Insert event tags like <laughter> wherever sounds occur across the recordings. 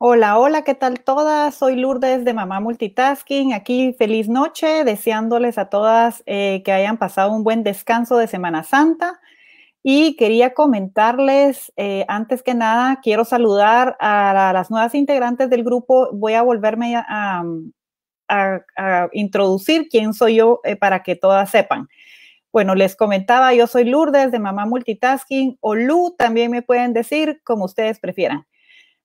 Hola, hola, ¿qué tal todas? Soy Lourdes de Mamá Multitasking. Aquí feliz noche, deseándoles a todas eh, que hayan pasado un buen descanso de Semana Santa. Y quería comentarles, eh, antes que nada, quiero saludar a, las nuevas integrantes del grupo. Voy a volverme a, introducir quién soy yo eh, para que todas sepan. Bueno, les comentaba, yo soy Lourdes de Mamá Multitasking o Lu, también me pueden decir como ustedes prefieran.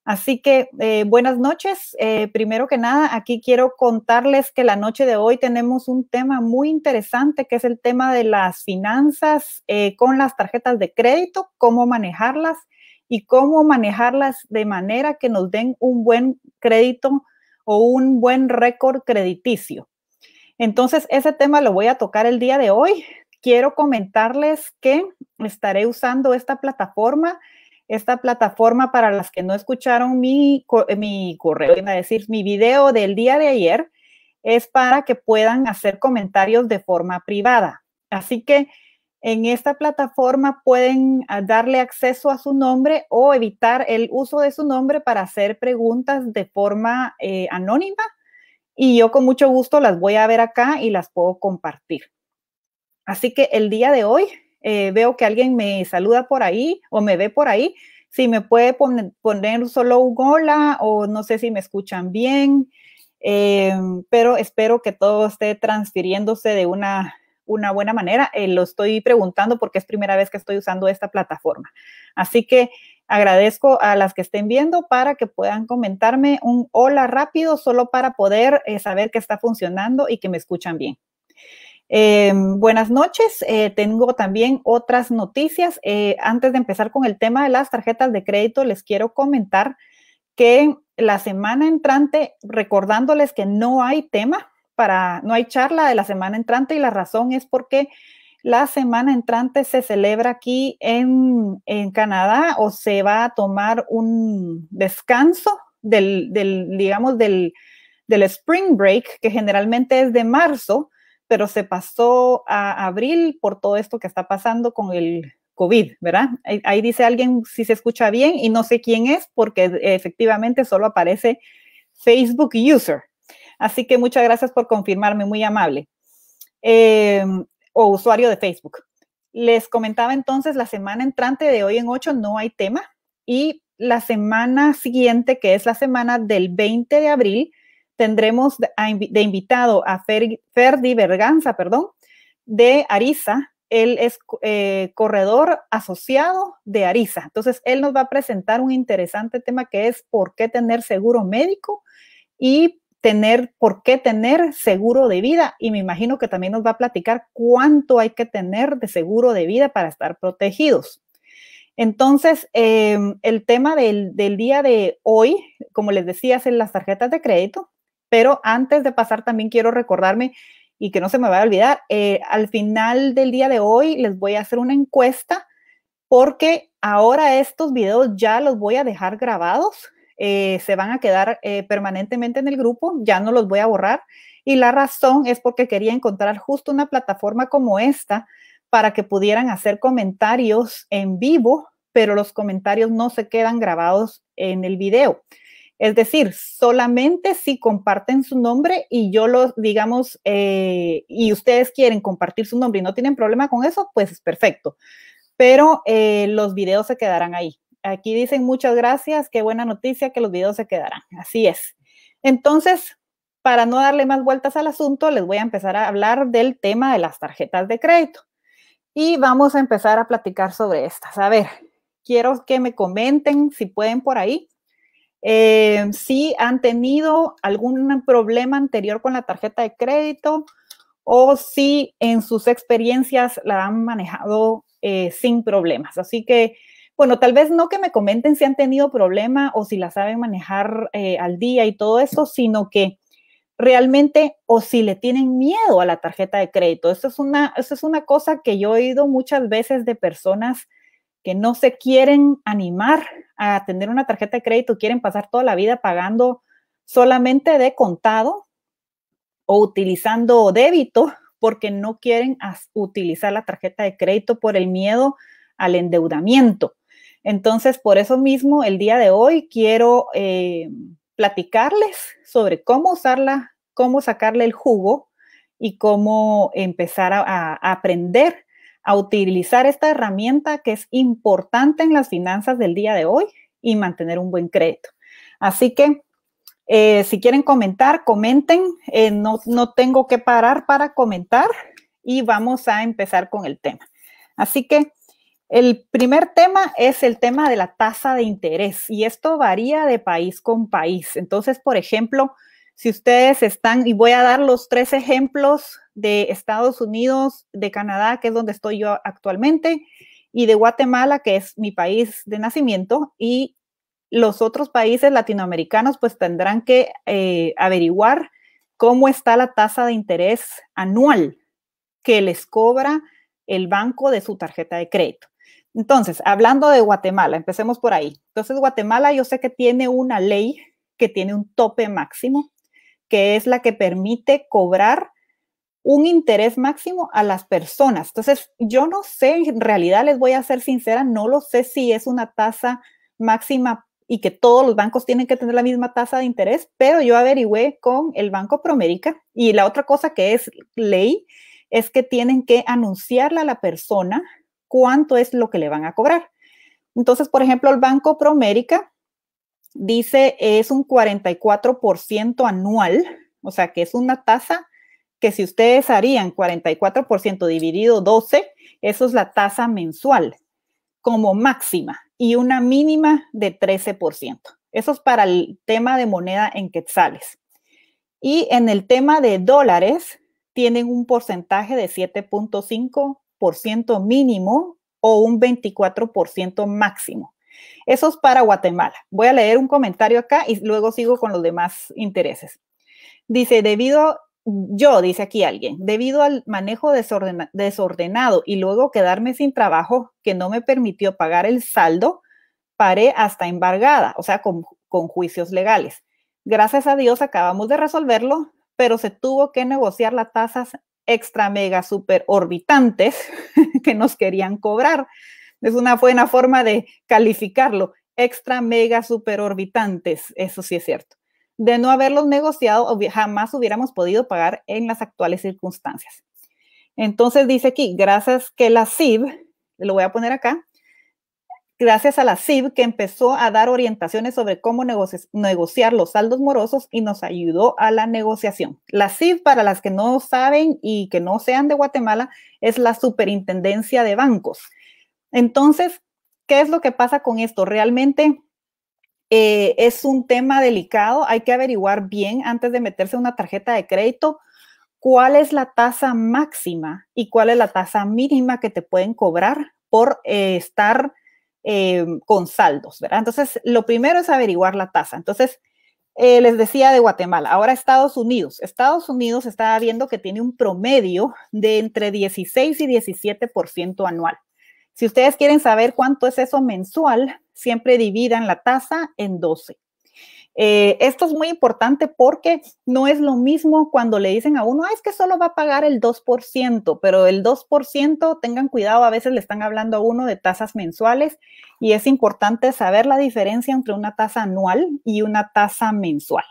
Así que eh, buenas noches. Eh, primero que nada, aquí quiero contarles que la noche de hoy tenemos un tema muy interesante, que es el tema de las finanzas eh, con las tarjetas de crédito, cómo manejarlas y cómo manejarlas de manera que nos den un buen crédito o un buen récord crediticio. Entonces, ese tema lo voy a tocar el día de hoy. Quiero comentarles que estaré usando esta plataforma esta plataforma para las que no escucharon mi, eh, mi correo, a decir, mi video del día de ayer, es para que puedan hacer comentarios de forma privada. Así que en esta plataforma pueden ah, darle acceso a su nombre o evitar el uso de su nombre para hacer preguntas de forma eh, anónima y yo con mucho gusto las voy a ver acá y las puedo compartir. Así que el día de hoy eh, veo que alguien me saluda por ahí o me ve por ahí si me puede poner, solo un hola o no sé si me escuchan bien, eh, pero espero que todo esté transfiriéndose de una, una buena manera. Eh, lo estoy preguntando porque es primera vez que estoy usando esta plataforma. Así que agradezco a las que estén viendo para que puedan comentarme un hola rápido solo para poder eh, saber que está funcionando y que me escuchan bien. Em, buenas noches. Eh, tengo también otras noticias. Eh, antes de empezar con el tema de las tarjetas de crédito, les quiero comentar que la semana entrante, recordándoles que no hay tema para, no hay charla de la semana entrante y la razón es porque la semana entrante se celebra aquí en, en Canadá o se va a tomar un descanso del, del digamos, del, del spring break, que generalmente es de marzo pero se pasó a abril por todo esto que está pasando con el COVID, ¿verdad? Ahí, dice alguien si se escucha bien y no sé quién es porque efectivamente solo aparece Facebook User. Así que muchas gracias por confirmarme, muy amable. Em, o usuario de Facebook. Les comentaba entonces, la semana entrante de hoy en 8 no hay tema y la semana siguiente, que es la semana del 20 de abril, Tendremos de, invitado a Ferdi Berganza, perdón, de Ariza. Él es eh, corredor asociado de Ariza. Entonces, él nos va a presentar un interesante tema que es por qué tener seguro médico y tener, por qué tener seguro de vida. Y me imagino que también nos va a platicar cuánto hay que tener de seguro de vida para estar protegidos. Entonces, em, el tema del, día de hoy, como les decía, es las tarjetas de crédito. Pero antes de pasar, también quiero recordarme y que no se me vaya a olvidar, eh, al final del día de hoy les voy a hacer una encuesta porque ahora estos videos ya los voy a dejar grabados, eh, se van a quedar eh, permanentemente en el grupo, ya no los voy a borrar. Y la razón es porque quería encontrar justo una plataforma como esta para que pudieran hacer comentarios en vivo, pero los comentarios no se quedan grabados en el video. Es decir, solamente si comparten su nombre y yo los, digamos, eh, y ustedes quieren compartir su nombre y no tienen problema con eso, pues es perfecto. Pero eh, los videos se quedarán ahí. Aquí dicen muchas gracias, qué buena noticia que los videos se quedarán. Así es. Entonces, para no darle más vueltas al asunto, les voy a empezar a hablar del tema de las tarjetas de crédito. Y vamos a empezar a platicar sobre estas. A ver, quiero que me comenten si pueden por ahí eh, si han tenido algún problema anterior con la tarjeta de crédito o si en sus experiencias la han manejado eh, sin problemas. Así que, bueno, tal vez no que me comenten si han tenido problema o si la saben manejar eh, al día y todo eso, sino que realmente o si le tienen miedo a la tarjeta de crédito. Esto es una, eso es una cosa que yo he oído muchas veces de personas que no se quieren animar a tener una tarjeta de crédito, quieren pasar toda la vida pagando solamente de contado o utilizando débito porque no quieren utilizar la tarjeta de crédito por el miedo al endeudamiento. Entonces, por eso mismo, el día de hoy quiero eh, platicarles sobre cómo usarla, cómo sacarle el jugo y cómo empezar a aprender a utilizar esta herramienta que es importante en las finanzas del día de hoy y mantener un buen crédito. Así que eh, si quieren comentar, comenten. Eh, no tengo que parar para comentar y vamos a empezar con el tema. Así que el primer tema es el tema de la tasa de interés y esto varía de país con país. Entonces, por ejemplo, si ustedes están, y voy a dar los tres ejemplos de Estados Unidos, de Canadá, que es donde estoy yo actualmente, y de Guatemala, que es mi país de nacimiento, y los otros países latinoamericanos pues tendrán que eh, averiguar cómo está la tasa de interés anual que les cobra el banco de su tarjeta de crédito. Entonces, hablando de Guatemala, empecemos por ahí. Entonces, Guatemala yo sé que tiene una ley que tiene un tope máximo que es la que permite cobrar un interés máximo a las personas. Entonces, yo no sé, en realidad les voy a ser sincera, no lo sé si es una tasa máxima y que todos los bancos tienen que tener la misma tasa de interés, pero yo averigüé con el Banco Promérica y la otra cosa que es ley es que tienen que anunciarle a la persona cuánto es lo que le van a cobrar. Entonces, por ejemplo, el Banco Promérica dice es un 44% anual, o sea que es una tasa que si ustedes harían 44% dividido 12, eso es la tasa mensual como máxima y una mínima de 13%. Eso es para el tema de moneda en quetzales. Y en el tema de dólares, tienen un porcentaje de 7.5% mínimo o un 24% máximo. Eso es para Guatemala. Voy a leer un comentario acá y luego sigo con los demás intereses. Dice, debido, yo, dice aquí alguien, debido al manejo desordenado y luego quedarme sin trabajo que no me permitió pagar el saldo, paré hasta embargada, o sea, con, con juicios legales. Gracias a Dios acabamos de resolverlo, pero se tuvo que negociar las tasas extra mega super orbitantes <laughs> que nos querían cobrar es una buena forma de calificarlo. Extra, mega, superorbitantes, eso sí es cierto. De no haberlos negociado, jamás hubiéramos podido pagar en las actuales circunstancias. Entonces dice aquí, gracias que la CIB, lo voy a poner acá, gracias a la CIB que empezó a dar orientaciones sobre cómo negociar los saldos morosos y nos ayudó a la negociación. La CIB, para las que no saben y que no sean de Guatemala, es la Superintendencia de Bancos. Entonces, ¿qué es lo que pasa con esto? Realmente eh, es un tema delicado, hay que averiguar bien antes de meterse una tarjeta de crédito cuál es la tasa máxima y cuál es la tasa mínima que te pueden cobrar por eh, estar eh, con saldos, ¿verdad? Entonces, lo primero es averiguar la tasa. Entonces, les decía de Guatemala, ahora Estados Unidos. Estados Unidos está viendo que tiene un promedio de entre 16 y 17% anual. Si ustedes quieren saber cuánto es eso mensual, siempre dividan la tasa en 12. Eh, esto es muy importante porque no es lo mismo cuando le dicen a uno, es que solo va a pagar el 2%, pero el 2%, tengan cuidado, a veces le están hablando a uno de tasas mensuales y es importante saber la diferencia entre una tasa anual y una tasa mensual.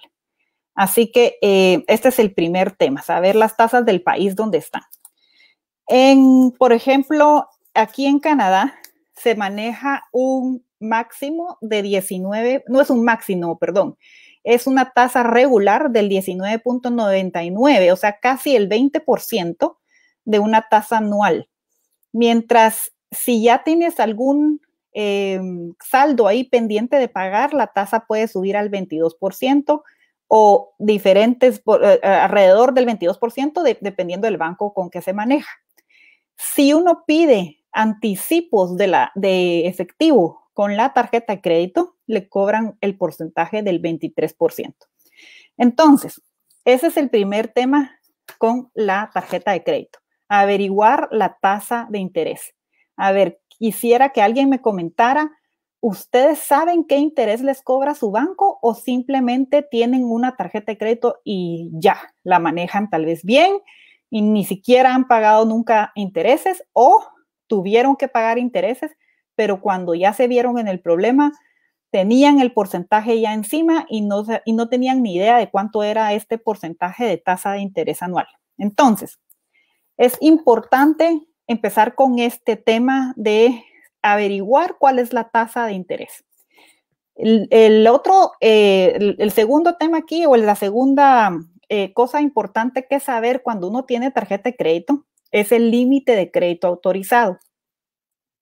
Así que eh, este es el primer tema, saber las tasas del país donde están. En, por ejemplo, aquí en Canadá se maneja un máximo de 19, no es un máximo, perdón, es una tasa regular del 19.99, o sea, casi el 20% de una tasa anual. Mientras si ya tienes algún eh, saldo ahí pendiente de pagar, la tasa puede subir al 22% o diferentes, eh, alrededor del 22%, dependiendo del banco con que se maneja. Si uno pide anticipos de, la, efectivo con la tarjeta de crédito, le cobran el porcentaje del 23%. Entonces, ese es el primer tema con la tarjeta de crédito. Averiguar la tasa de interés. A ver, quisiera que alguien me comentara, ¿ustedes saben qué interés les cobra su banco o simplemente tienen una tarjeta de crédito y ya la manejan tal vez bien y ni siquiera han pagado nunca intereses o tuvieron que pagar intereses, pero cuando ya se vieron en el problema, tenían el porcentaje ya encima y no, y no tenían ni idea de cuánto era este porcentaje de tasa de interés anual. Entonces, es importante empezar con este tema de averiguar cuál es la tasa de interés. El, otro, eh, el, segundo tema aquí o la segunda eh, cosa importante que saber cuando uno tiene tarjeta de crédito es el límite de crédito autorizado.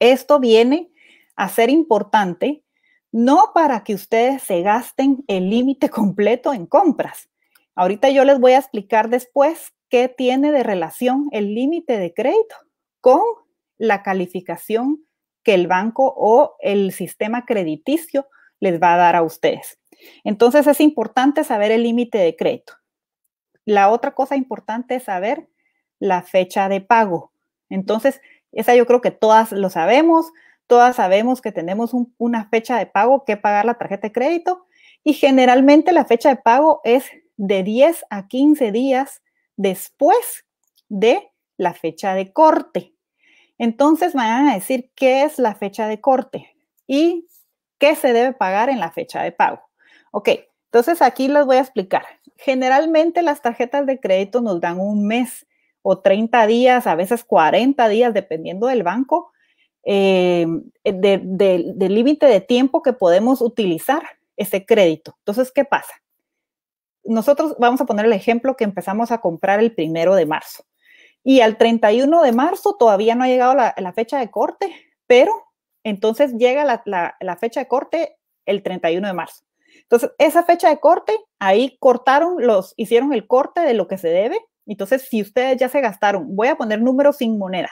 Esto viene a ser importante no para que ustedes se gasten el límite completo en compras. Ahorita yo les voy a explicar después qué tiene de relación el límite de crédito con la calificación que el banco o el sistema crediticio les va a dar a ustedes. Entonces es importante saber el límite de crédito. La otra cosa importante es saber la fecha de pago. Entonces, esa yo creo que todas lo sabemos, todas sabemos que tenemos una fecha de pago que pagar la tarjeta de crédito y generalmente la fecha de pago es de 10 a 15 días después de la fecha de corte. Entonces me van a decir qué es la fecha de corte y qué se debe pagar en la fecha de pago. Ok, entonces aquí les voy a explicar. Generalmente las tarjetas de crédito nos dan un mes o 30 días, a veces 40 días, dependiendo del banco, eh, eh, del límite de tiempo que podemos utilizar ese crédito. Entonces, ¿qué pasa? Nosotros vamos a poner el ejemplo que empezamos a comprar el primero de marzo y al 31 de marzo todavía no ha llegado la, fecha de corte, pero entonces llega la, fecha de corte el 31 de marzo. Entonces, esa fecha de corte, ahí cortaron los, hicieron el corte de lo que se debe entonces, si ustedes ya se gastaron, voy a poner números sin moneda,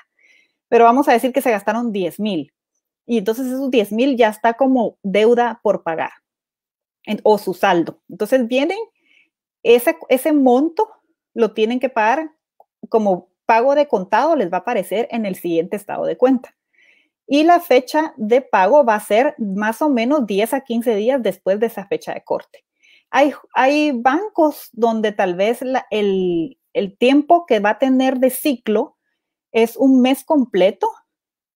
pero vamos a decir que se gastaron 10 mil. Y entonces esos 10 mil ya está como deuda por pagar o su saldo. Entonces vienen, ese, ese monto lo tienen que pagar como pago de contado, les va a aparecer en el siguiente estado de cuenta. Y la fecha de pago va a ser más o menos 10 a 15 días después de esa fecha de corte. Hay, hay bancos donde tal vez el, el tiempo que va a tener de ciclo es un mes completo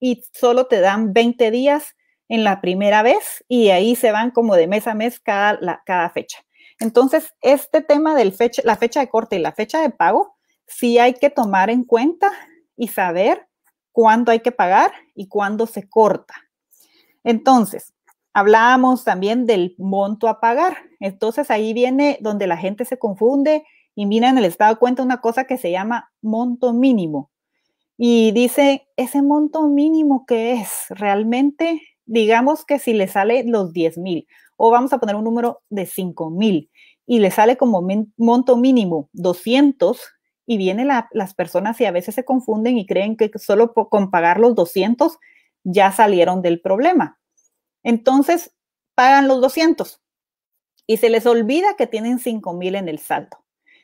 y solo te dan 20 días en la primera vez y ahí se van como de mes a mes cada, cada fecha. Entonces, este tema de la fecha de corte y la fecha de pago, sí hay que tomar en cuenta y saber cuándo hay que pagar y cuándo se corta. Entonces, hablábamos también del monto a pagar. Entonces, ahí viene donde la gente se confunde y mira, en el Estado cuenta una cosa que se llama monto mínimo. Y dice, ese monto mínimo que es realmente, digamos que si le sale los 10 mil, o vamos a poner un número de 5 mil, y le sale como monto mínimo 200, y vienen las personas y a veces se confunden y creen que solo con pagar los 200 ya salieron del problema. Entonces, pagan los 200 y se les olvida que tienen 5 mil en el saldo.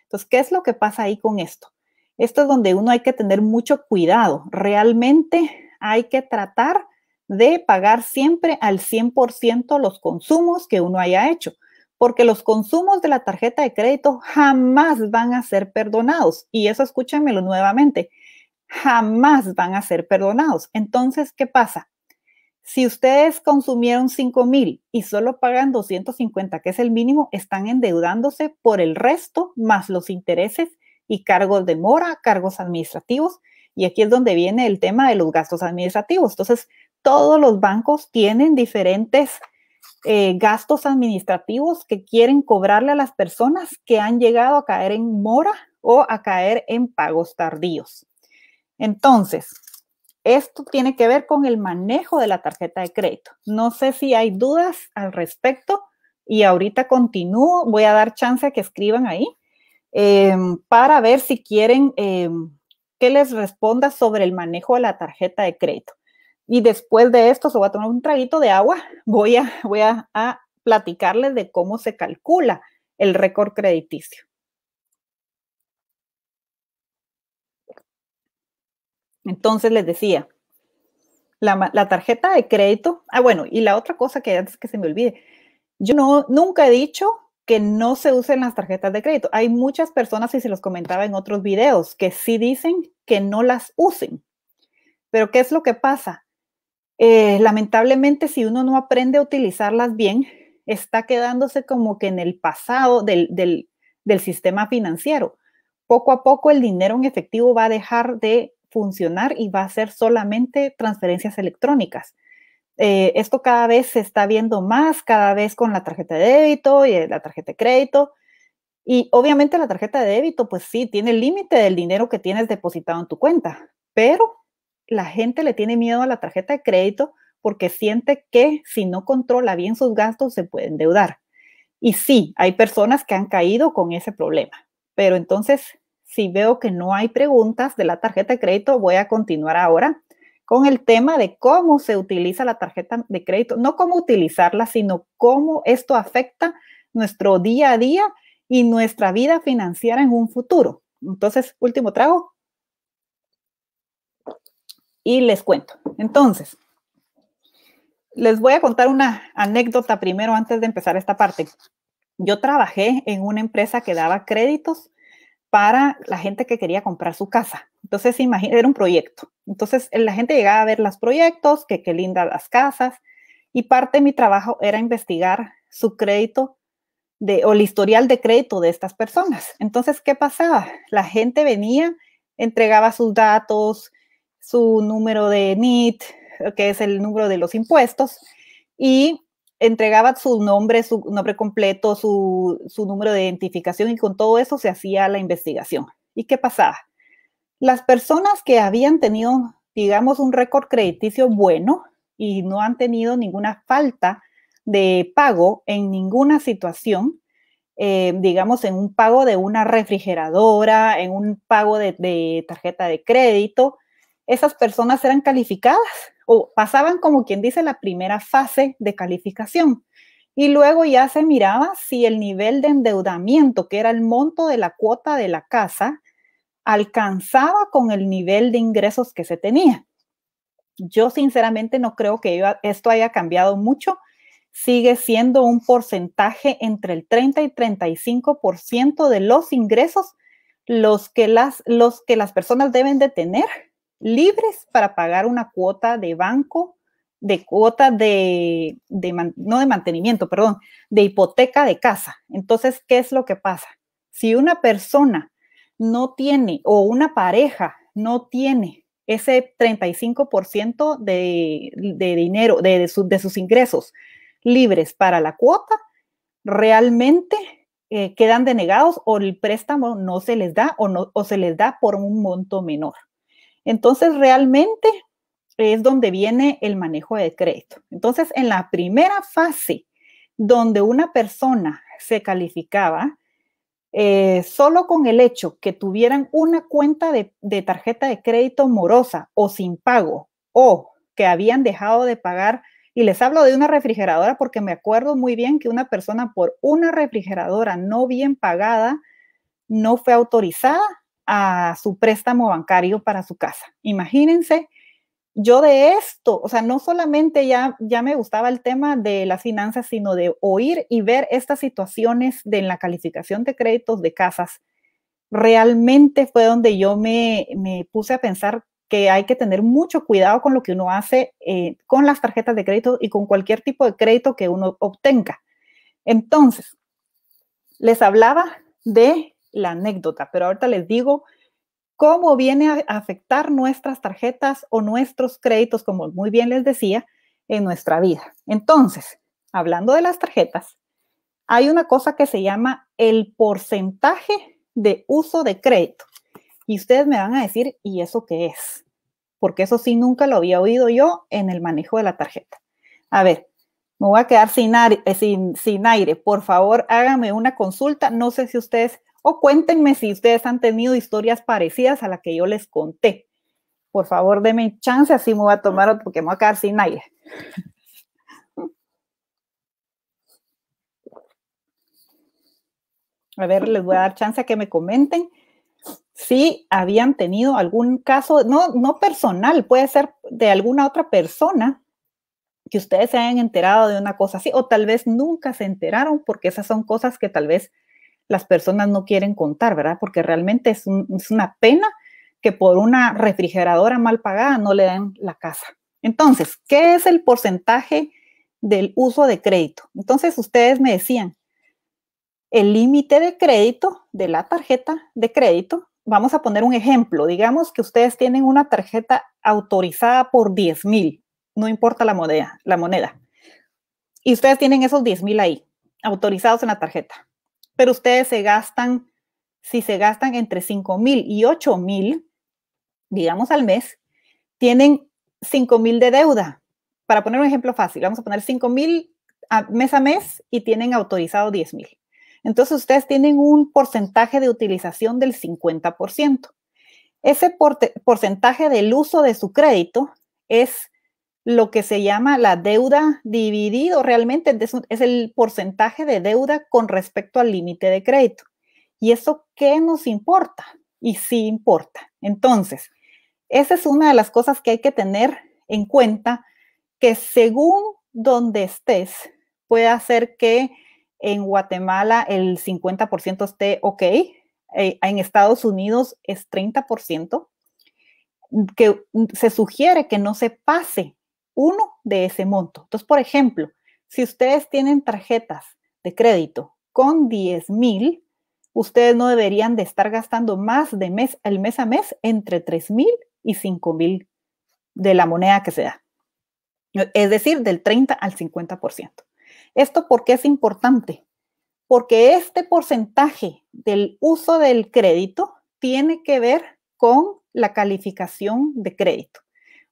Entonces, ¿qué es lo que pasa ahí con esto? Esto es donde uno hay que tener mucho cuidado. Realmente hay que tratar de pagar siempre al 100% los consumos que uno haya hecho, porque los consumos de la tarjeta de crédito jamás van a ser perdonados. Y eso escúchamelo nuevamente, jamás van a ser perdonados. Entonces, ¿qué pasa? Si ustedes consumieron 5 mil y solo pagan 250, que es el mínimo, están endeudándose por el resto más los intereses y cargos de mora, cargos administrativos. Y aquí es donde viene el tema de los gastos administrativos. Entonces, todos los bancos tienen diferentes eh, gastos administrativos que quieren cobrarle a las personas que han llegado a caer en mora o a caer en pagos tardíos. Entonces, esto tiene que ver con el manejo de la tarjeta de crédito. No sé si hay dudas al respecto y ahorita continúo. Voy a dar chance a que escriban ahí em, para ver si quieren em, que les responda sobre el manejo de la tarjeta de crédito. Y después de esto, se va a tomar un traguito de agua. Voy a, voy a platicarles de cómo se calcula el récord crediticio. Entonces les decía, la, tarjeta de crédito, ah bueno, y la otra cosa que antes que se me olvide, yo no, nunca he dicho que no se usen las tarjetas de crédito. Hay muchas personas, y se los comentaba en otros videos, que sí dicen que no las usen. Pero ¿qué es lo que pasa? Eh, lamentablemente, si uno no aprende a utilizarlas bien, está quedándose como que en el pasado del sistema financiero. Poco a poco el dinero en efectivo va a dejar de funcionar y va a ser solamente transferencias electrónicas. Eh, esto cada vez se está viendo más, cada vez con la tarjeta de débito y eh, la tarjeta de crédito. Y obviamente la tarjeta de débito, pues sí, tiene el límite del dinero que tienes depositado en tu cuenta, pero la gente le tiene miedo a la tarjeta de crédito porque siente que si no controla bien sus gastos se puede endeudar. Y sí, hay personas que han caído con ese problema, pero entonces si veo que no hay preguntas de la tarjeta de crédito, voy a continuar ahora con el tema de cómo se utiliza la tarjeta de crédito, no cómo utilizarla, sino cómo esto afecta nuestro día a día y nuestra vida financiera en un futuro. Entonces, último trago. Y les cuento. Entonces, les voy a contar una anécdota primero antes de empezar esta parte. Yo trabajé en una empresa que daba créditos para la gente que quería comprar su casa. Entonces, imagina, era un proyecto. Entonces, eh, la gente llegaba a ver los proyectos, que qué lindas las casas, y parte de mi trabajo era investigar su crédito de, o el historial de crédito de estas personas. Entonces, ¿qué pasaba? La gente venía, entregaba sus datos, su número de NIT, eh, que es el número de los impuestos, y entregaba su nombre, su nombre completo, su, número de identificación y con todo eso se hacía la investigación. ¿Y qué pasaba? Las personas que habían tenido, digamos, un récord crediticio bueno y no han tenido ninguna falta de pago en ninguna situación, eh, digamos, en un pago de una refrigeradora, en un pago de tarjeta de crédito, esas personas eran calificadas o pasaban como quien dice la primera fase de calificación. Y luego ya se miraba si el nivel de endeudamiento, que era el monto de la cuota de la casa, alcanzaba con el nivel de ingresos que se tenía. Yo sinceramente no creo que esto haya cambiado mucho. Sigue siendo un porcentaje entre el 30 y 35% de los ingresos los que, las, los que las personas deben de tener libres para pagar una cuota de banco, de cuota de, no de mantenimiento, perdón, de hipoteca de casa. Entonces, ¿qué es lo que pasa? Si una persona no tiene o una pareja no tiene ese 35% de, de dinero, de, de, de, sus ingresos libres para la cuota, realmente eh, quedan denegados o el préstamo no se les da o, o se les da por un monto menor. Entonces, realmente es donde viene el manejo de crédito. Entonces, en la primera fase, donde una persona se calificaba eh, solo con el hecho que tuvieran una cuenta de tarjeta de crédito morosa o sin pago o que habían dejado de pagar y les hablo de una refrigeradora porque me acuerdo muy bien que una persona por una refrigeradora no bien pagada no fue autorizada, a su préstamo bancario para su casa. Imagínense, yo de esto, o sea, no solamente ya, ya me gustaba el tema de las finanzas, sino de oír y ver estas situaciones de en la calificación de créditos de casas. Realmente fue donde yo me, puse a pensar que hay que tener mucho cuidado con lo que uno hace eh, con las tarjetas de crédito y con cualquier tipo de crédito que uno obtenga. Entonces, les hablaba de la anécdota, pero ahorita les digo cómo viene a afectar nuestras tarjetas o nuestros créditos, como muy bien les decía, en nuestra vida. Entonces, hablando de las tarjetas, hay una cosa que se llama el porcentaje de uso de crédito. Y ustedes me van a decir, ¿y eso qué es? Porque eso sí nunca lo había oído yo en el manejo de la tarjeta. A ver, me voy a quedar sin, aire, sin, aire. Por favor, háganme una consulta. No sé si ustedes cuéntenme si ustedes han tenido historias parecidas a las que yo les conté. Por favor, denme chance, así me voy a tomar otro, porque me voy a quedar sin aire. A ver, les voy a dar chance a que me comenten si habían tenido algún caso, no personal, puede ser de alguna otra persona que ustedes se hayan enterado de una cosa así, o tal vez nunca se enteraron, porque esas son cosas que tal vez las personas no quieren contar, ¿verdad? Porque realmente es, una pena que por una refrigeradora mal pagada no le den la casa. Entonces, ¿qué es el porcentaje del uso de crédito? Entonces, ustedes me decían, el límite de crédito de la tarjeta de crédito, vamos a poner un ejemplo, digamos que ustedes tienen una tarjeta autorizada por 10 mil, no importa la moneda, la moneda, y ustedes tienen esos 10 mil ahí, autorizados en la tarjeta pero ustedes se gastan, si se gastan entre 5 mil y 8 mil, digamos al mes, tienen 5 mil de deuda. Para poner un ejemplo fácil, vamos a poner 5 mil mes a mes y tienen autorizado 10 mil. Entonces ustedes tienen un porcentaje de utilización del 50%. Ese porcentaje del uso de su crédito es lo que se llama la deuda dividido, realmente es, el porcentaje de deuda con respecto al límite de crédito. ¿Y eso qué nos importa? Y sí importa. Entonces, esa es una de las cosas que hay que tener en cuenta, que según donde estés, puede hacer que en Guatemala el 50% esté ok, eh, en Estados Unidos es 30%, que se sugiere que no se pase uno de ese monto. Entonces, por ejemplo, si ustedes tienen tarjetas de crédito con 10 mil, ustedes no deberían de estar gastando más de mes, el mes a mes entre 3 mil y 5 mil de la moneda que se da. Es decir, del 30 al 50%. ¿Esto por qué es importante? Porque este porcentaje del uso del crédito tiene que ver con la calificación de crédito.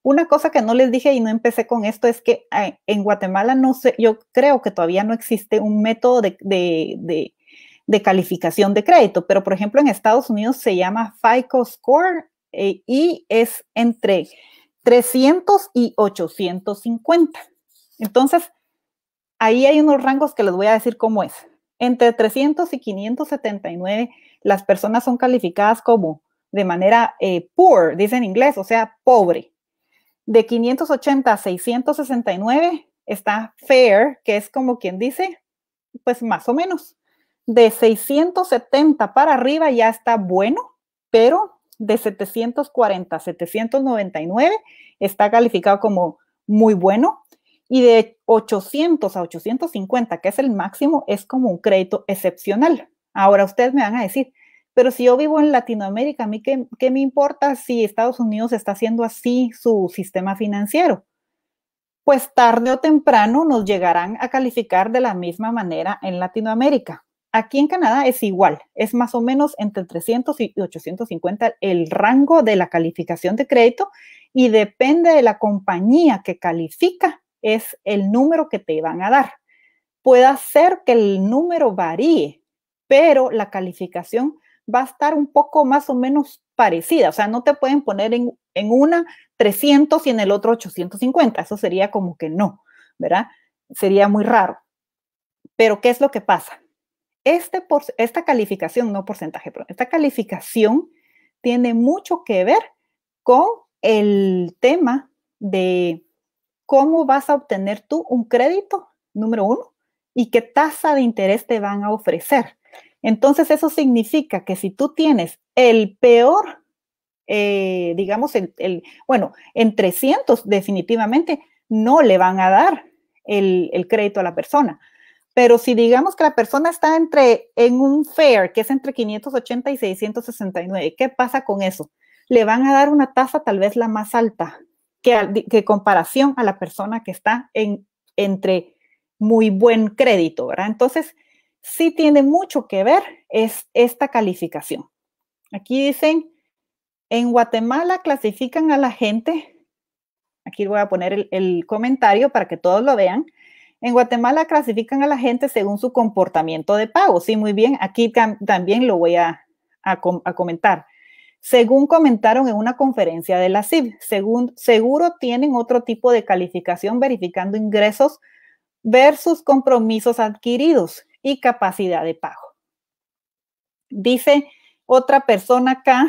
Una cosa que no les dije y no empecé con esto es que en Guatemala no sé, yo creo que todavía no existe un método de, calificación de crédito, pero por ejemplo en Estados Unidos se llama FICO Score eh, y es entre 300 y 850. Entonces, ahí hay unos rangos que les voy a decir cómo es. Entre 300 y 579, las personas son calificadas como de manera eh, poor, dice en inglés, o sea, pobre. De 580 a 669 está fair, que es como quien dice, pues más o menos. De 670 para arriba ya está bueno, pero de 740 a 799 está calificado como muy bueno y de 800 a 850, que es el máximo, es como un crédito excepcional. Ahora ustedes me van a decir, pero si yo vivo en Latinoamérica, ¿a mí qué, qué me importa si Estados Unidos está haciendo así su sistema financiero? Pues tarde o temprano nos llegarán a calificar de la misma manera en Latinoamérica. Aquí en Canadá es igual, es más o menos entre 300 y 850 el rango de la calificación de crédito y depende de la compañía que califica, es el número que te van a dar. Puede ser que el número varíe, pero la calificación va a estar un poco más o menos parecida, o sea, no te pueden poner en, una 300 y en el otro 850, eso sería como que no, ¿verdad? Sería muy raro. Pero ¿qué es lo que pasa? Este por, esta calificación, no porcentaje, pero esta calificación tiene mucho que ver con el tema de cómo vas a obtener tú un crédito, número uno, y qué tasa de interés te van a ofrecer. Entonces eso significa que si tú tienes el peor, eh, digamos, el, bueno, en 300 definitivamente no le van a dar el, crédito a la persona. Pero si digamos que la persona está entre, en un fair, que es entre 580 y 669, ¿qué pasa con eso? Le van a dar una tasa tal vez la más alta que, que comparación a la persona que está en, entre muy buen crédito, ¿verdad? Entonces, sí tiene mucho que ver es esta calificación. Aquí dicen, en Guatemala clasifican a la gente, aquí voy a poner el, comentario para que todos lo vean, en Guatemala clasifican a la gente según su comportamiento de pago. Sí, muy bien, aquí también lo voy a, comentar. Según comentaron en una conferencia de la CIB, según, seguro tienen otro tipo de calificación verificando ingresos versus compromisos adquiridos y capacidad de pago. Dice otra persona acá,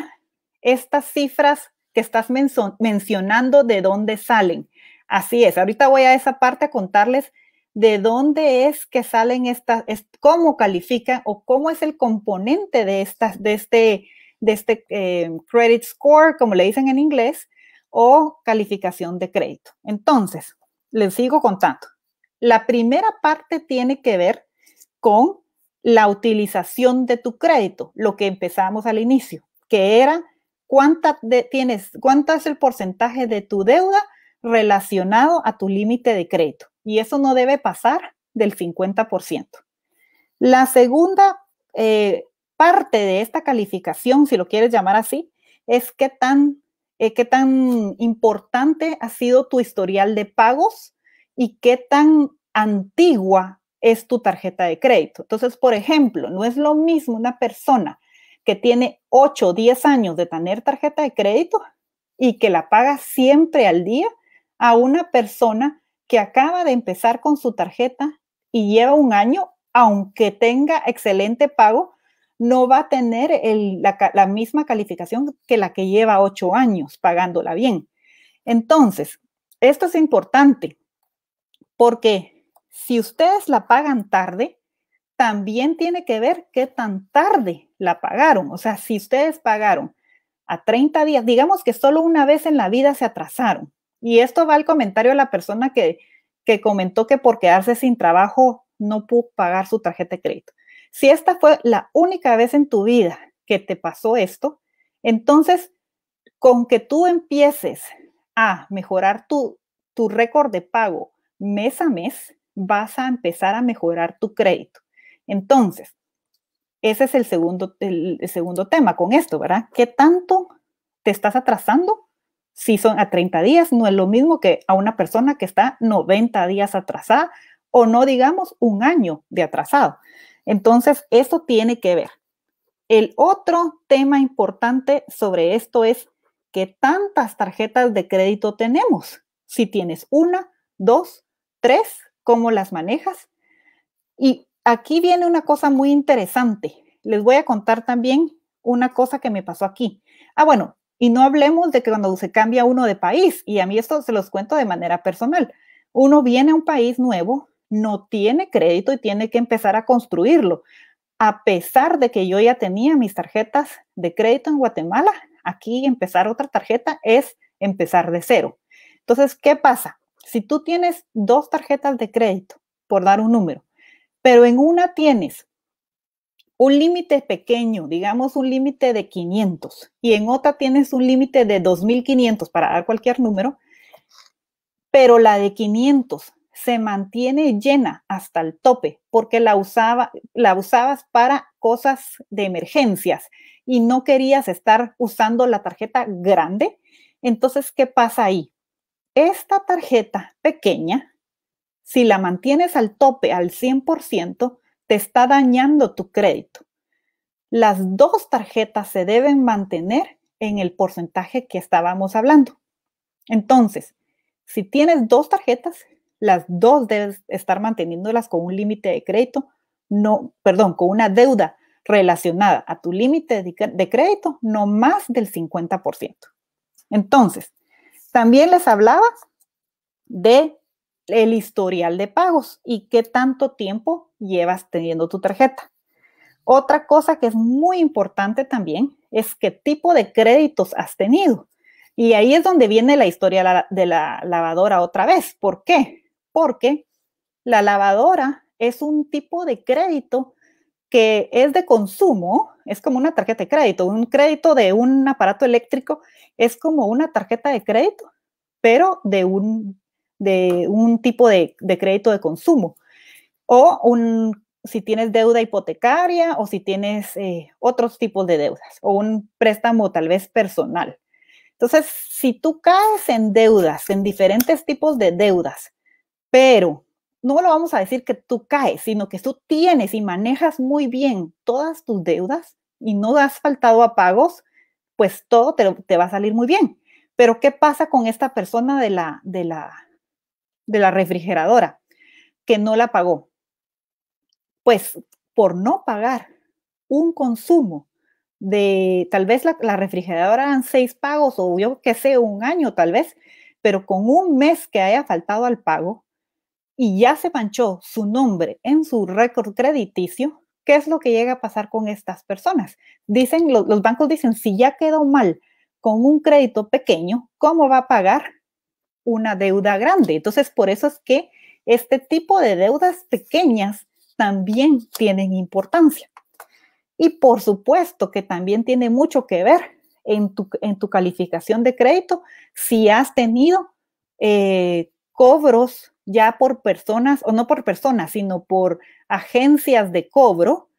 estas cifras que estás mencionando, ¿de dónde salen? Así es, ahorita voy a esa parte a contarles de dónde es que salen estas, es, cómo califica o cómo es el componente de, estas, de este, de este eh, credit score, como le dicen en inglés, o calificación de crédito. Entonces, les sigo contando. La primera parte tiene que ver con la utilización de tu crédito, lo que empezamos al inicio, que era cuánta tienes, cuánto es el porcentaje de tu deuda relacionado a tu límite de crédito. Y eso no debe pasar del 50%. La segunda eh, parte de esta calificación, si lo quieres llamar así, es qué tan, eh, qué tan importante ha sido tu historial de pagos y qué tan antigua es tu tarjeta de crédito. Entonces, por ejemplo, no es lo mismo una persona que tiene 8 o 10 años de tener tarjeta de crédito y que la paga siempre al día a una persona que acaba de empezar con su tarjeta y lleva un año, aunque tenga excelente pago, no va a tener la, misma calificación que la que lleva 8 años pagándola bien. Entonces, esto es importante porque si ustedes la pagan tarde, también tiene que ver qué tan tarde la pagaron. O sea, si ustedes pagaron a 30 días, digamos que solo una vez en la vida se atrasaron. Y esto va al comentario de la persona que, que comentó que por quedarse sin trabajo no pudo pagar su tarjeta de crédito. Si esta fue la única vez en tu vida que te pasó esto, entonces con que tú empieces a mejorar tu, tu récord de pago mes a mes, vas a empezar a mejorar tu crédito. Entonces, ese es el segundo, el, segundo tema con esto, ¿verdad? ¿Qué tanto te estás atrasando? Si son a 30 días, no es lo mismo que a una persona que está 90 días atrasada o no digamos un año de atrasado. Entonces, eso tiene que ver. El otro tema importante sobre esto es qué tantas tarjetas de crédito tenemos. Si tienes una, dos, tres cómo las manejas. Y aquí viene una cosa muy interesante. Les voy a contar también una cosa que me pasó aquí. Ah, bueno, y no hablemos de que cuando se cambia uno de país, y a mí esto se los cuento de manera personal, uno viene a un país nuevo, no tiene crédito y tiene que empezar a construirlo. A pesar de que yo ya tenía mis tarjetas de crédito en Guatemala, aquí empezar otra tarjeta es empezar de cero. Entonces, ¿qué pasa? Si tú tienes dos tarjetas de crédito, por dar un número, pero en una tienes un límite pequeño, digamos un límite de 500, y en otra tienes un límite de 2.500 para dar cualquier número, pero la de 500 se mantiene llena hasta el tope porque la, usaba, la usabas para cosas de emergencias y no querías estar usando la tarjeta grande. Entonces, ¿qué pasa ahí? esta tarjeta pequeña, si la mantienes al tope, al 100%, te está dañando tu crédito. Las dos tarjetas se deben mantener en el porcentaje que estábamos hablando. Entonces, si tienes dos tarjetas, las dos debes estar manteniéndolas con un límite de crédito, no, perdón, con una deuda relacionada a tu límite de crédito no más del 50%. Entonces, también les hablaba de el historial de pagos y qué tanto tiempo llevas teniendo tu tarjeta. Otra cosa que es muy importante también es qué tipo de créditos has tenido. Y ahí es donde viene la historia de la lavadora otra vez. ¿Por qué? Porque la lavadora es un tipo de crédito que es de consumo, es como una tarjeta de crédito, un crédito de un aparato eléctrico es como una tarjeta de crédito, pero de un, de un tipo de, crédito de consumo. O un, si tienes deuda hipotecaria o si tienes eh, otros tipos de deudas o un préstamo tal vez personal. Entonces, si tú caes en deudas, en diferentes tipos de deudas, pero no lo vamos a decir que tú caes, sino que tú tienes y manejas muy bien todas tus deudas y no has faltado a pagos, pues todo te, va a salir muy bien. Pero ¿qué pasa con esta persona de la, de la, de la refrigeradora que no la pagó? Pues por no pagar un consumo de tal vez la, refrigeradora dan seis pagos o yo que sé, un año tal vez, pero con un mes que haya faltado al pago y ya se manchó su nombre en su récord crediticio, ¿Qué es lo que llega a pasar con estas personas? Dicen, los, bancos dicen, si ya quedó mal con un crédito pequeño, ¿cómo va a pagar una deuda grande? Entonces, por eso es que este tipo de deudas pequeñas también tienen importancia. Y por supuesto que también tiene mucho que ver en tu, en tu calificación de crédito si has tenido eh, cobros ya por personas, o no por personas, sino por agencias de cobro,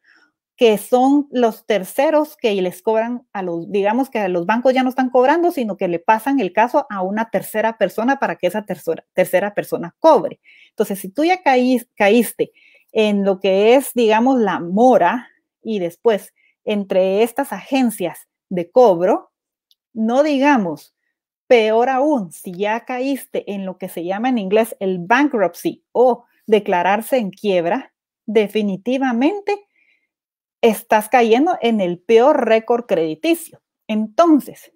que son los terceros que les cobran a los, digamos que a los bancos ya no están cobrando, sino que le pasan el caso a una tercera persona para que esa tercera, tercera persona cobre. Entonces, si tú ya caíste en lo que es, digamos, la mora y después entre estas agencias de cobro, no digamos Peor aún, si ya caíste en lo que se llama en inglés el bankruptcy o declararse en quiebra, definitivamente estás cayendo en el peor récord crediticio. Entonces,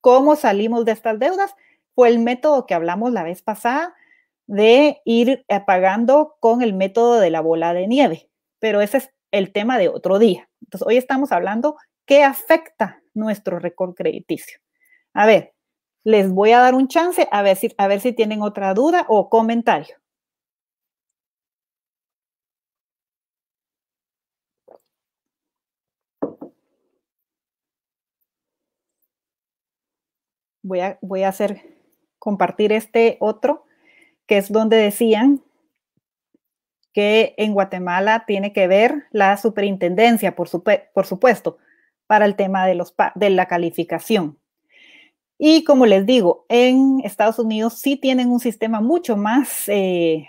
¿cómo salimos de estas deudas? Fue el método que hablamos la vez pasada de ir eh, pagando con el método de la bola de nieve, pero ese es el tema de otro día. Entonces, hoy estamos hablando qué afecta nuestro récord crediticio. A ver, les voy a dar un chance a ver si, a ver si tienen otra duda o comentario. Voy a, hacer compartir este otro, que es donde decían que en Guatemala tiene que ver la superintendencia, por, supuesto, para el tema de, los, de la calificación. Y como les digo, en Estados Unidos sí tienen un sistema mucho más eh,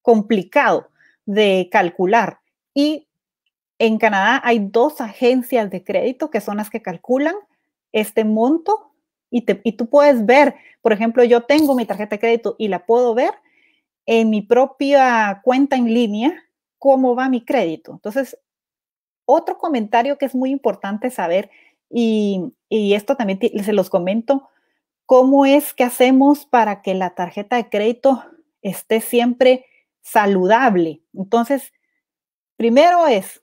complicado de calcular. Y en Canadá hay dos agencias de crédito que son las que calculan este monto y, y tú puedes ver, por ejemplo, yo tengo mi tarjeta de crédito y la puedo ver en mi propia cuenta en línea cómo va mi crédito. Entonces, otro comentario que es muy importante saber y y esto también se los comento, cómo es que hacemos para que la tarjeta de crédito esté siempre saludable. Entonces, primero es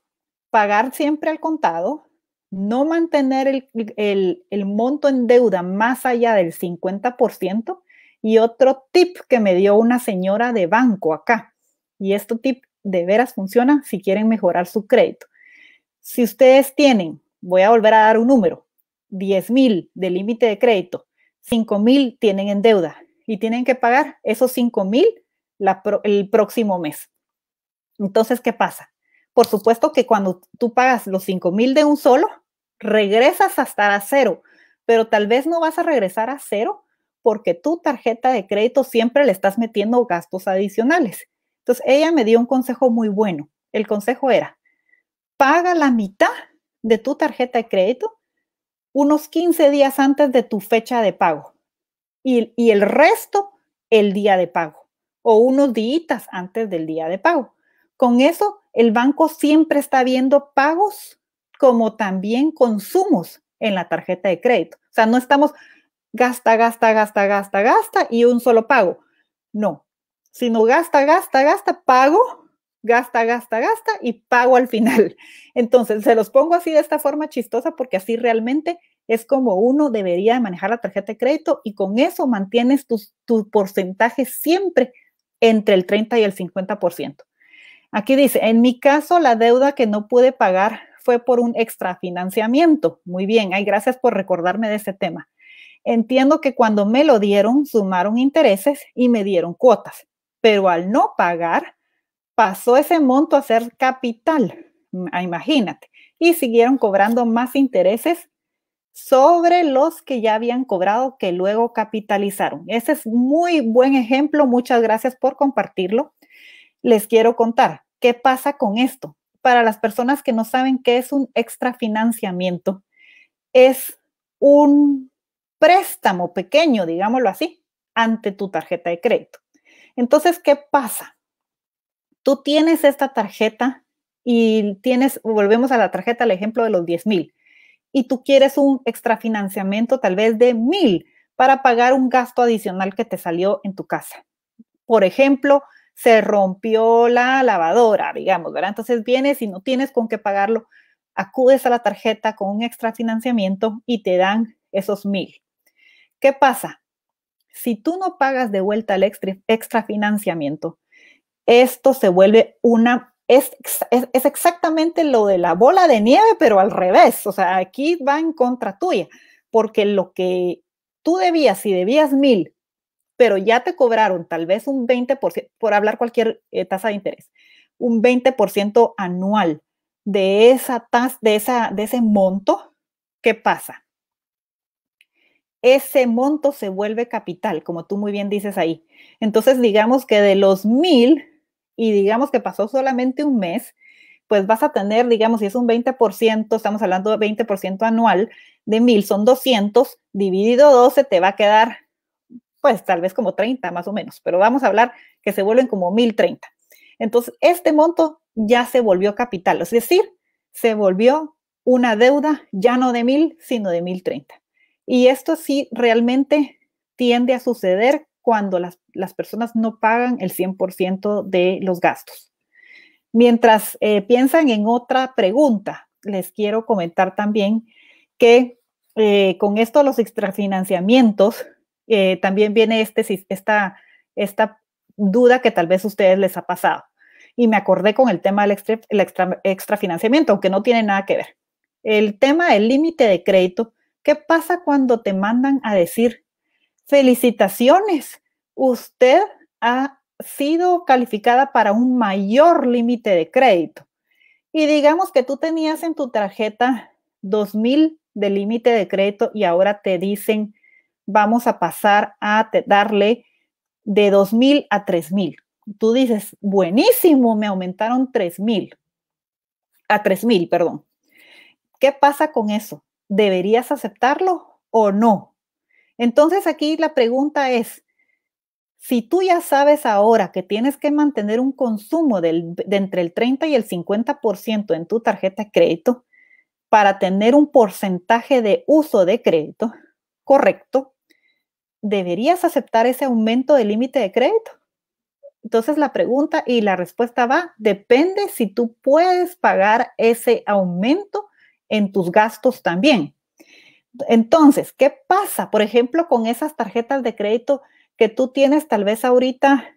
pagar siempre al contado, no mantener el, monto en deuda más allá del 50%. Y otro tip que me dio una señora de banco acá, y este tip de veras funciona si quieren mejorar su crédito. Si ustedes tienen, voy a volver a dar un número, 10 mil de límite de crédito, 5 mil tienen en deuda y tienen que pagar esos 5 mil el próximo mes. Entonces, ¿qué pasa? Por supuesto que cuando tú pagas los 5 mil de un solo, regresas hasta a cero, pero tal vez no vas a regresar a cero porque tu tarjeta de crédito siempre le estás metiendo gastos adicionales. Entonces, ella me dio un consejo muy bueno. El consejo era, paga la mitad de tu tarjeta de crédito unos 15 días antes de tu fecha de pago y, el resto el día de pago o unos días antes del día de pago. Con eso, el banco siempre está viendo pagos como también consumos en la tarjeta de crédito. O sea, no estamos gasta, gasta, gasta, gasta, gasta y un solo pago. No, sino gasta, gasta, gasta, pago gasta, gasta, gasta y pago al final. <laughs> Entonces, se los pongo así de esta forma chistosa porque así realmente es como uno debería manejar la tarjeta de crédito y con eso mantienes tu, tu porcentaje siempre entre el 30 y el 50%. Aquí dice, en mi caso, la deuda que no pude pagar fue por un extrafinanciamiento. Muy bien, ay, gracias por recordarme de ese tema. Entiendo que cuando me lo dieron, sumaron intereses y me dieron cuotas, pero al no pagar, pasó ese monto a ser capital, ah, imagínate, y siguieron cobrando más intereses sobre los que ya habían cobrado que luego capitalizaron. Ese es muy buen ejemplo, muchas gracias por compartirlo. Les quiero contar qué pasa con esto. Para las personas que no saben qué es un extrafinanciamiento, es un préstamo pequeño, digámoslo así, ante tu tarjeta de crédito. Entonces, ¿qué pasa? tú tienes esta tarjeta y tienes, volvemos a la tarjeta, al ejemplo de los 10 mil, y tú quieres un extra financiamiento tal vez de mil para pagar un gasto adicional que te salió en tu casa. Por ejemplo, se rompió la lavadora, digamos, ¿verdad? Entonces vienes y no tienes con qué pagarlo, acudes a la tarjeta con un extrafinanciamiento y te dan esos mil. ¿Qué pasa? Si tú no pagas de vuelta el extra financiamiento, esto se vuelve una... Es, exactamente lo de la bola de nieve, pero al revés. O sea, aquí va en contra tuya, porque lo que tú debías, si debías mil, pero ya te cobraron tal vez un 20%, por hablar cualquier eh, tasa de interés, un 20% anual de esa de, esa, de ese monto, ¿qué pasa? Ese monto se vuelve capital, como tú muy bien dices ahí. Entonces, digamos que de los mil, y digamos que pasó solamente un mes, pues vas a tener, digamos, si es un 20%, estamos hablando de 20% anual de 1000, son 200, dividido 12 te va a quedar, pues tal vez como 30 más o menos, pero vamos a hablar que se vuelven como 1030. Entonces, este monto ya se volvió capital, es decir, se volvió una deuda ya no de 1000, sino de 1030. Y esto sí realmente tiende a suceder cuando las, personas no pagan el 100% de los gastos. Mientras eh, piensan en otra pregunta, les quiero comentar también que eh, con esto los extrafinanciamientos, eh, también viene este, esta, esta duda que tal vez a ustedes les ha pasado. Y me acordé con el tema del el extrafinanciamiento, aunque no tiene nada que ver. El tema del límite de crédito, ¿qué pasa cuando te mandan a decir felicitaciones, usted ha sido calificada para un mayor límite de crédito. Y digamos que tú tenías en tu tarjeta 2000 de límite de crédito y ahora te dicen, vamos a pasar a darle de 2000 a 3000. Tú dices, buenísimo, me aumentaron 3000. A 3000, perdón. ¿Qué pasa con eso? ¿Deberías aceptarlo o no? Entonces aquí la pregunta es, si tú ya sabes ahora que tienes que mantener un consumo de entre el 30 y el 50% en tu tarjeta de crédito para tener un porcentaje de uso de crédito correcto, ¿deberías aceptar ese aumento del límite de crédito? Entonces la pregunta y la respuesta va, depende si tú puedes pagar ese aumento en tus gastos también. Entonces, ¿qué pasa, por ejemplo, con esas tarjetas de crédito que tú tienes tal vez ahorita,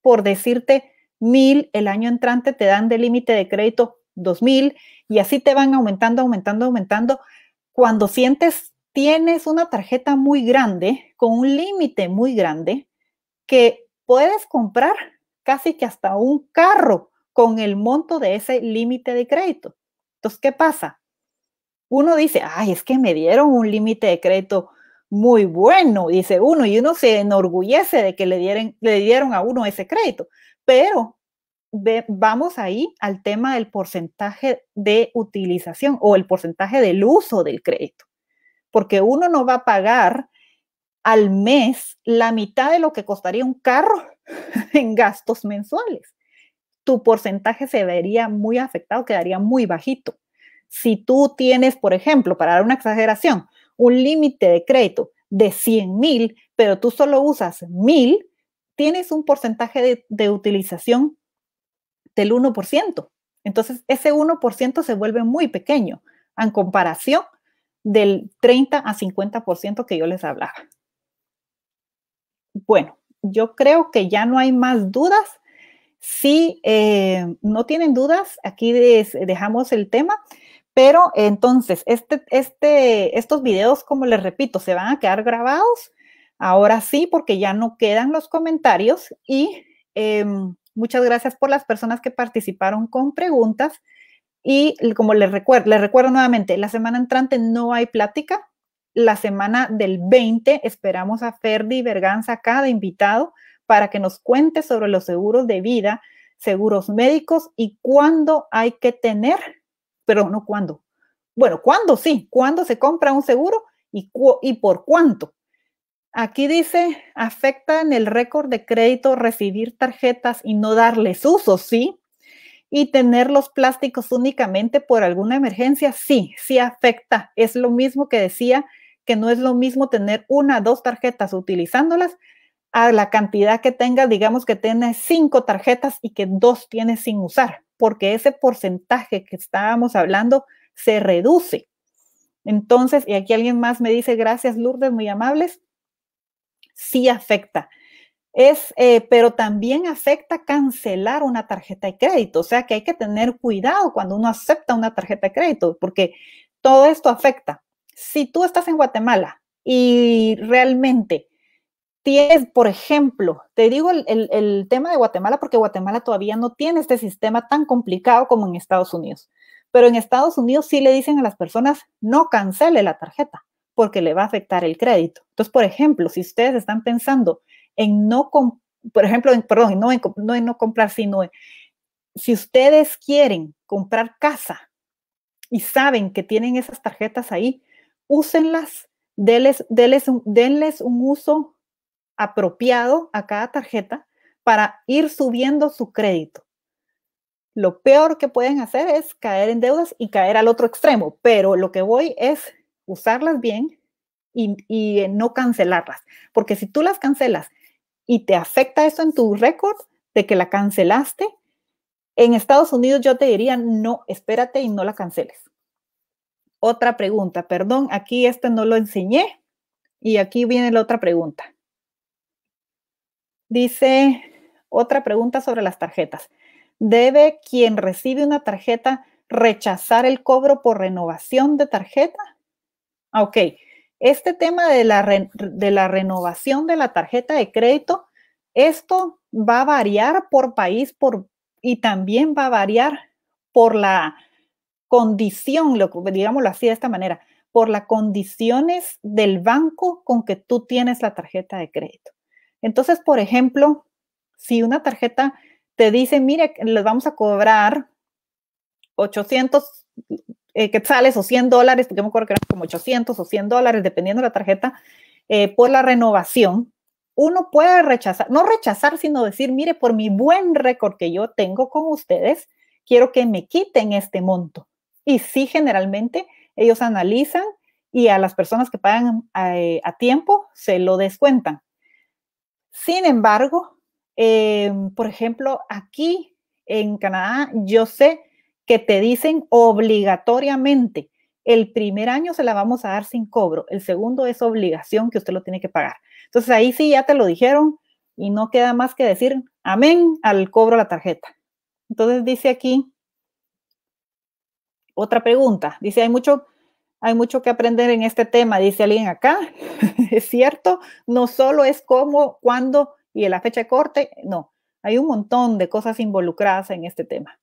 por decirte, mil, el año entrante te dan de límite de crédito dos mil y así te van aumentando, aumentando, aumentando. Cuando sientes, tienes una tarjeta muy grande, con un límite muy grande, que puedes comprar casi que hasta un carro con el monto de ese límite de crédito. Entonces, ¿qué pasa? uno dice, ay, es que me dieron un límite de crédito muy bueno, dice uno, y uno se enorgullece de que le, le dieron a uno ese crédito. Pero vamos ahí al tema del porcentaje de utilización o el porcentaje del uso del crédito, porque uno no va a pagar al mes la mitad de lo que costaría un carro <laughs> en gastos mensuales. Tu porcentaje se vería muy afectado, quedaría muy bajito. Si tú tienes, por ejemplo, para dar una exageración, un límite de crédito de 100 mil, pero tú solo usas mil, tienes un porcentaje de, utilización del 1%. Entonces, ese 1% se vuelve muy pequeño en comparación del 30 a 50% que yo les hablaba. Bueno, yo creo que ya no hay más dudas. Si eh, no tienen dudas, aquí dejamos el tema. Pero entonces, este, este, estos videos, como les repito, se van a quedar grabados. Ahora sí, porque ya no quedan los comentarios. Y em, muchas gracias por las personas que participaron con preguntas. Y como les recuerdo, les recuerdo nuevamente, la semana entrante no hay plática. La semana del 20 esperamos a Ferdi Berganza cada invitado para que nos cuente sobre los seguros de vida, seguros médicos y cuándo hay que tener pero no cuándo. Bueno, ¿cuándo sí? ¿Cuándo se compra un seguro y, y por cuánto? Aquí dice, afecta en el récord de crédito recibir tarjetas y no darles uso, ¿sí? Y tener los plásticos únicamente por alguna emergencia, sí, sí afecta. Es lo mismo que decía que no es lo mismo tener una, dos tarjetas utilizándolas a la cantidad que tenga, digamos que tiene cinco tarjetas y que dos tienes sin usar porque ese porcentaje que estábamos hablando se reduce. Entonces, y aquí alguien más me dice, gracias Lourdes, muy amables, sí afecta. Es, eh, pero también afecta cancelar una tarjeta de crédito, o sea que hay que tener cuidado cuando uno acepta una tarjeta de crédito, porque todo esto afecta. Si tú estás en Guatemala y realmente es, por ejemplo, te digo el, tema de Guatemala porque Guatemala todavía no tiene este sistema tan complicado como en Estados Unidos. Pero en Estados Unidos sí le dicen a las personas, no cancele la tarjeta porque le va a afectar el crédito. Entonces, por ejemplo, si ustedes están pensando en no, por ejemplo, perdón, no en, no comprar, sino si ustedes quieren comprar casa y saben que tienen esas tarjetas ahí, úsenlas, denles un uso apropiado a cada tarjeta para ir subiendo su crédito. Lo peor que pueden hacer es caer en deudas y caer al otro extremo, pero lo que voy es usarlas bien y, eh, no cancelarlas, porque si tú las cancelas y te afecta eso en tu récord de que la cancelaste, en Estados Unidos yo te diría, no, espérate y no la canceles. Otra pregunta, perdón, aquí este no lo enseñé y aquí viene la otra pregunta. Dice otra pregunta sobre las tarjetas. ¿Debe quien recibe una tarjeta rechazar el cobro por renovación de tarjeta? Ah, ok, este tema de la, de la renovación de la tarjeta de crédito, esto va a variar por país por, y también va a variar por la condición, lo, digámoslo así de esta manera, por las condiciones del banco con que tú tienes la tarjeta de crédito. Entonces, por ejemplo, si una tarjeta te dice, mire, les vamos a cobrar 800 eh, quetzales o 100 dólares, porque me acuerdo que eran como 800 o 100 dólares, dependiendo de la tarjeta, eh, por la renovación, uno puede rechazar, no rechazar, sino decir, mire, por mi buen récord que yo tengo con ustedes, quiero que me quiten este monto. Y sí, generalmente ellos analizan y a las personas que pagan eh, a tiempo se lo descuentan. Sin embargo, eh, por ejemplo, aquí en Canadá, yo sé que te dicen obligatoriamente, el primer año se la vamos a dar sin cobro, el segundo es obligación que usted lo tiene que pagar. Entonces ahí sí ya te lo dijeron y no queda más que decir amén al cobro de la tarjeta. Entonces dice aquí otra pregunta, dice hay mucho hay mucho que aprender en este tema, dice alguien acá. <laughs> es cierto, no solo es cómo, cuándo y en la fecha de corte, no. Hay un montón de cosas involucradas en este tema.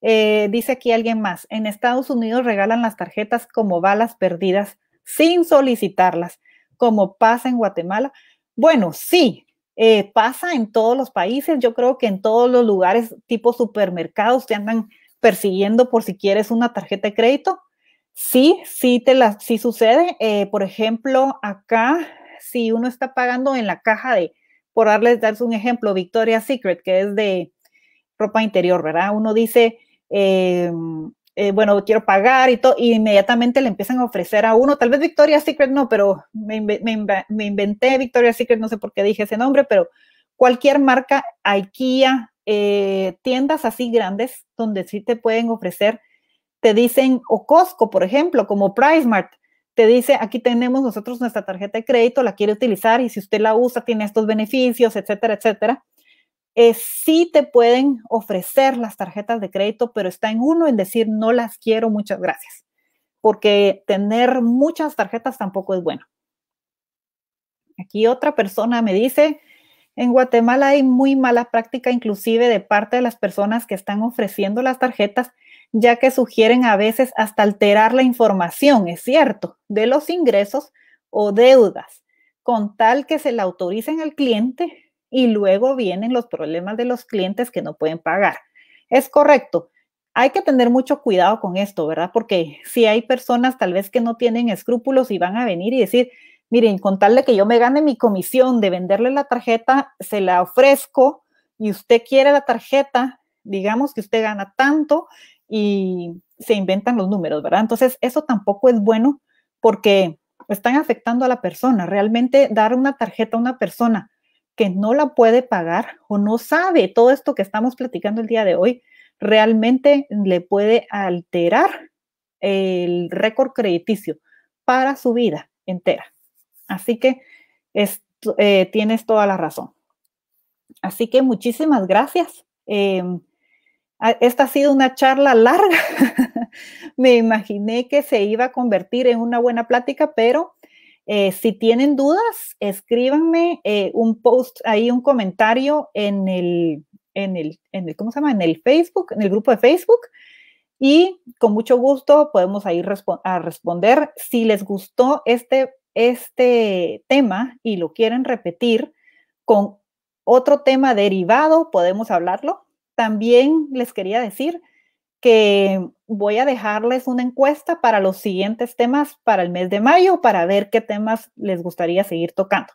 Eh, dice aquí alguien más, en Estados Unidos regalan las tarjetas como balas perdidas sin solicitarlas, como pasa en Guatemala. Bueno, sí, eh, pasa en todos los países. Yo creo que en todos los lugares, tipo supermercados, te andan persiguiendo por si quieres una tarjeta de crédito Sí, sí, te la, sí sucede. Eh, por ejemplo, acá, si uno está pagando en la caja de, por darles, un ejemplo, Victoria's Secret, que es de ropa interior, ¿verdad? Uno dice, eh, eh, bueno, quiero pagar y todo, y inmediatamente le empiezan a ofrecer a uno, tal vez Victoria's Secret no, pero me, inventé Victoria's Secret, no sé por qué dije ese nombre, pero cualquier marca, IKEA, tiendas así grandes donde sí te pueden ofrecer te dicen, o Costco, por ejemplo, como PriceMart, te dice, aquí tenemos nosotros nuestra tarjeta de crédito, la quiere utilizar y si usted la usa tiene estos beneficios, etcétera, etcétera. Eh, sí te pueden ofrecer las tarjetas de crédito, pero está en uno en decir, no las quiero, muchas gracias, porque tener muchas tarjetas tampoco es bueno. Aquí otra persona me dice, en Guatemala hay muy mala práctica, inclusive de parte de las personas que están ofreciendo las tarjetas ya que sugieren a veces hasta alterar la información, es cierto, de los ingresos o deudas, con tal que se la autoricen al cliente y luego vienen los problemas de los clientes que no pueden pagar. Es correcto. Hay que tener mucho cuidado con esto, ¿verdad? Porque si hay personas tal vez que no tienen escrúpulos y van a venir y decir, miren, con tal de que yo me gane mi comisión de venderle la tarjeta, se la ofrezco y usted quiere la tarjeta, digamos que usted gana tanto y se inventan los números, ¿verdad? Entonces, eso tampoco es bueno porque están afectando a la persona. Realmente dar una tarjeta a una persona que no la puede pagar o no sabe todo esto que estamos platicando el día de hoy, realmente le puede alterar el récord crediticio para su vida entera. Así que eh, tienes toda la razón. Así que muchísimas gracias. Em, Ah, esta ha sido una charla larga. <laughs> Me imaginé que se iba a convertir en una buena plática, pero eh, si tienen dudas, escríbanme eh, un post ahí, un comentario en el, en el, ¿cómo se llama? En el Facebook, en el grupo de Facebook. Y con mucho gusto podemos ahí a responder. Si les gustó este, este tema y lo quieren repetir con otro tema derivado, podemos hablarlo. También les quería decir que voy a dejarles una encuesta para los siguientes temas para el mes de mayo para ver qué temas les gustaría seguir tocando.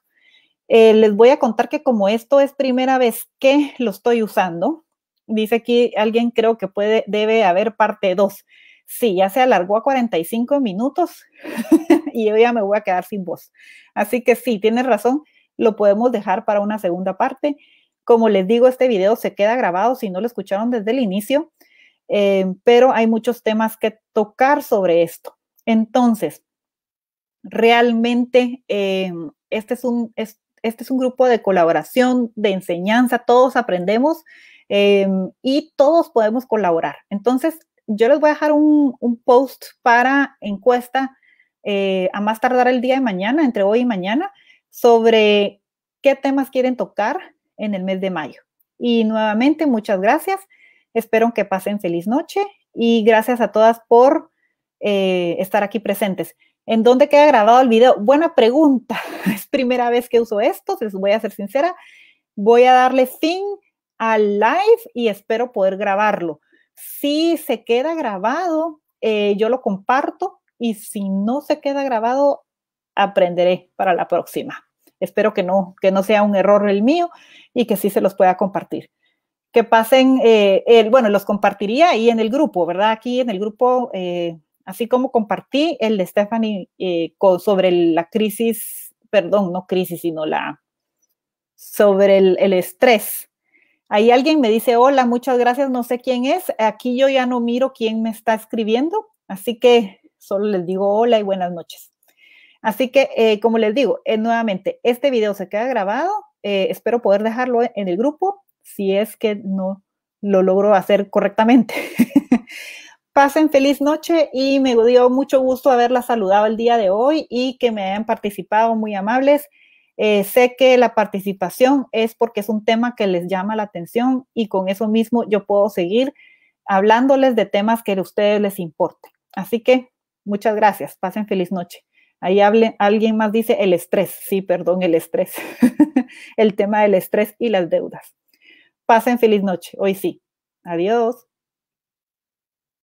Eh, les voy a contar que como esto es primera vez que lo estoy usando, dice aquí alguien creo que puede, debe haber parte 2. Sí, ya se alargó a 45 minutos <laughs> y yo ya me voy a quedar sin voz. Así que sí, tienes razón, lo podemos dejar para una segunda parte. Como les digo, este video se queda grabado si no lo escucharon desde el inicio, eh, pero hay muchos temas que tocar sobre esto. Entonces, realmente eh, este, es un, este es un grupo de colaboración, de enseñanza, todos aprendemos eh, y todos podemos colaborar. Entonces, yo les voy a dejar un, post para encuesta a más tardar el día de mañana, entre hoy y mañana, sobre qué temas quieren tocar, en el mes de mayo. Y nuevamente, muchas gracias. Espero que pasen feliz noche y gracias a todas por eh, estar aquí presentes. ¿En dónde queda grabado el video? Buena pregunta. <laughs> Es primera vez que uso esto, les voy a ser sincera. Voy a darle fin al live y espero poder grabarlo. Si se queda grabado, eh, yo lo comparto y si no se queda grabado, aprenderé para la próxima. Espero que no, que no sea un error el mío y que sí se los pueda compartir. Que pasen, eh, el, bueno, los compartiría ahí en el grupo, ¿verdad? Aquí en el grupo, eh, así como compartí el de Stephanie eh, sobre la crisis, perdón, no crisis, sino la, sobre el, el estrés. Ahí alguien me dice, hola, muchas gracias, no sé quién es. Aquí yo ya no miro quién me está escribiendo, así que solo les digo hola y buenas noches. Así que, eh, como les digo, eh, nuevamente, este video se queda grabado. Eh, espero poder dejarlo en el grupo si es que no lo logro hacer correctamente. <laughs> Pasen feliz noche y me dio mucho gusto haberla saludado el día de hoy y que me hayan participado muy amables. sé que la participación es porque es un tema que les llama la atención y con eso mismo yo puedo seguir hablándoles de temas que a ustedes les importe. Así que muchas gracias. Pasen feliz noche. Ahí hable, alguien más dice el estrés, sí, perdón, el estrés, <laughs> el tema del estrés y las deudas. Pasen feliz noche, hoy sí. Adiós.